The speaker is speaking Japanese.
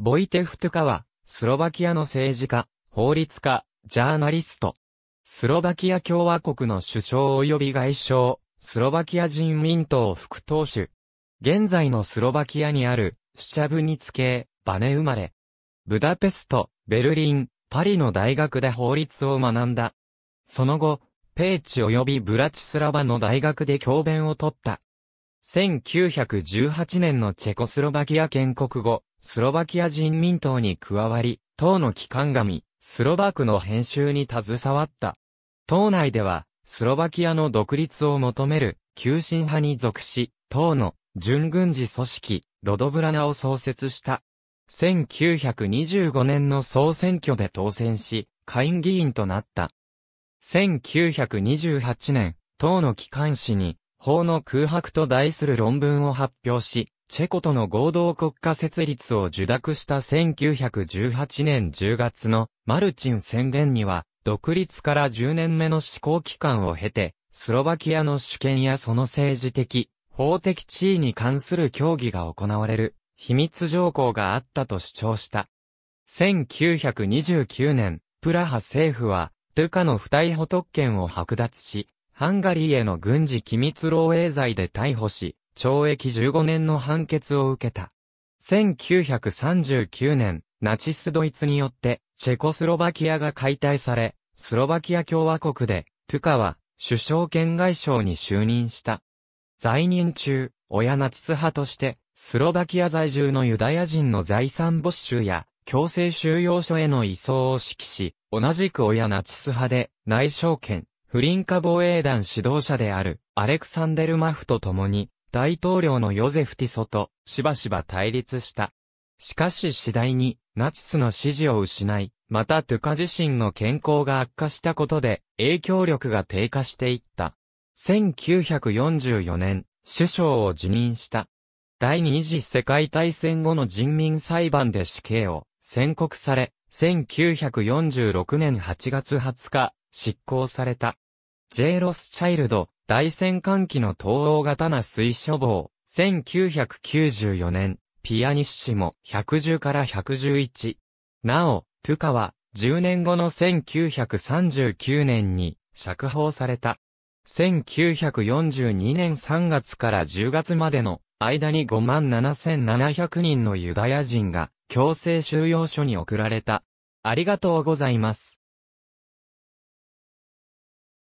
ボイテフトゥカは、スロバキアの政治家、法律家、ジャーナリスト。スロバキア共和国の首相及び外相、スロバキア人民党副党首。現在のスロバキアにある、シチャブニツ系、バネ生まれ。ブダペスト、ベルリン、パリの大学で法律を学んだ。その後、ペーチ及びブラチスラバの大学で教鞭を取った。1918年のチェコスロバキア建国後、スロバキア人民党に加わり、党の機関紙、スロバクの編集に携わった。党内では、スロバキアの独立を求める、急進派に属し、党の準軍事組織、ロドブラナを創設した。1925年の総選挙で当選し、下院議員となった。1928年、党の機関紙に、法の空白と題する論文を発表し、チェコとの合同国家設立を受諾した1918年10月のマルチン宣言には、独立から10年目の施行期間を経て、スロバキアの主権やその政治的、法的地位に関する協議が行われる、秘密条項があったと主張した。1929年、プラハ政府は、トゥカの不逮捕特権を剥奪し、ハンガリーへの軍事機密漏洩罪で逮捕し、懲役15年の判決を受けた。1939年、ナチスドイツによって、チェコスロバキアが解体され、スロバキア共和国で、トゥカは、首相兼外相に就任した。在任中、親ナチス派として、スロバキア在住のユダヤ人の財産没収や、強制収容所への移送を指揮し、同じく親ナチス派で、内相権、不倫化防衛団指導者である、アレクサンデル・マフと共に、大統領のヨゼフ・ティソとしばしば対立した。しかし次第にナチスの支持を失い、またトゥカ自身の健康が悪化したことで影響力が低下していった。1944年、首相を辞任した。第二次世界大戦後の人民裁判で死刑を宣告され、1946年8月20日、執行された。ジェイロス・チャイルド、大戦艦機の東欧型な水処房、1994年、ピアニッシモ、110から111。なお、トゥカは、10年後の1939年に、釈放された。1942年3月から10月までの間に57,700人のユダヤ人が強制収容所に送られた。ありがとうございます。